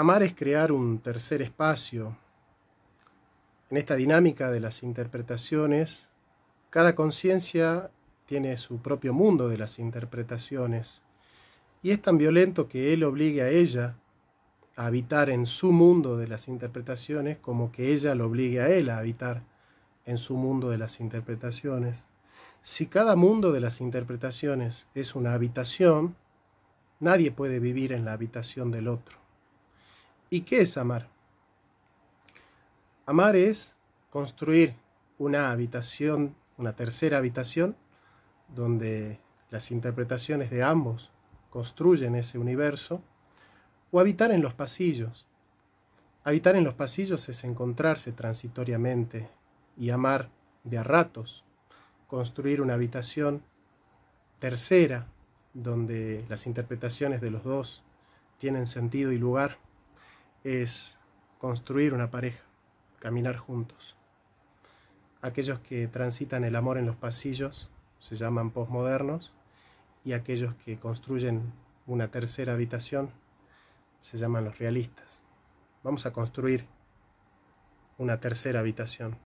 Amar es crear un tercer espacio. En esta dinámica de las interpretaciones, cada conciencia tiene su propio mundo de las interpretaciones y es tan violento que él obligue a ella a habitar en su mundo de las interpretaciones como que ella lo obligue a él a habitar en su mundo de las interpretaciones. Si cada mundo de las interpretaciones es una habitación, nadie puede vivir en la habitación del otro. ¿Y qué es amar? Amar es construir una habitación, una tercera habitación, donde las interpretaciones de ambos construyen ese universo, o habitar en los pasillos. Habitar en los pasillos es encontrarse transitoriamente y amar de a ratos, construir una habitación tercera donde las interpretaciones de los dos tienen sentido y lugar es construir una pareja, caminar juntos. Aquellos que transitan el amor en los pasillos se llaman posmodernos y aquellos que construyen una tercera habitación se llaman los realistas. Vamos a construir una tercera habitación.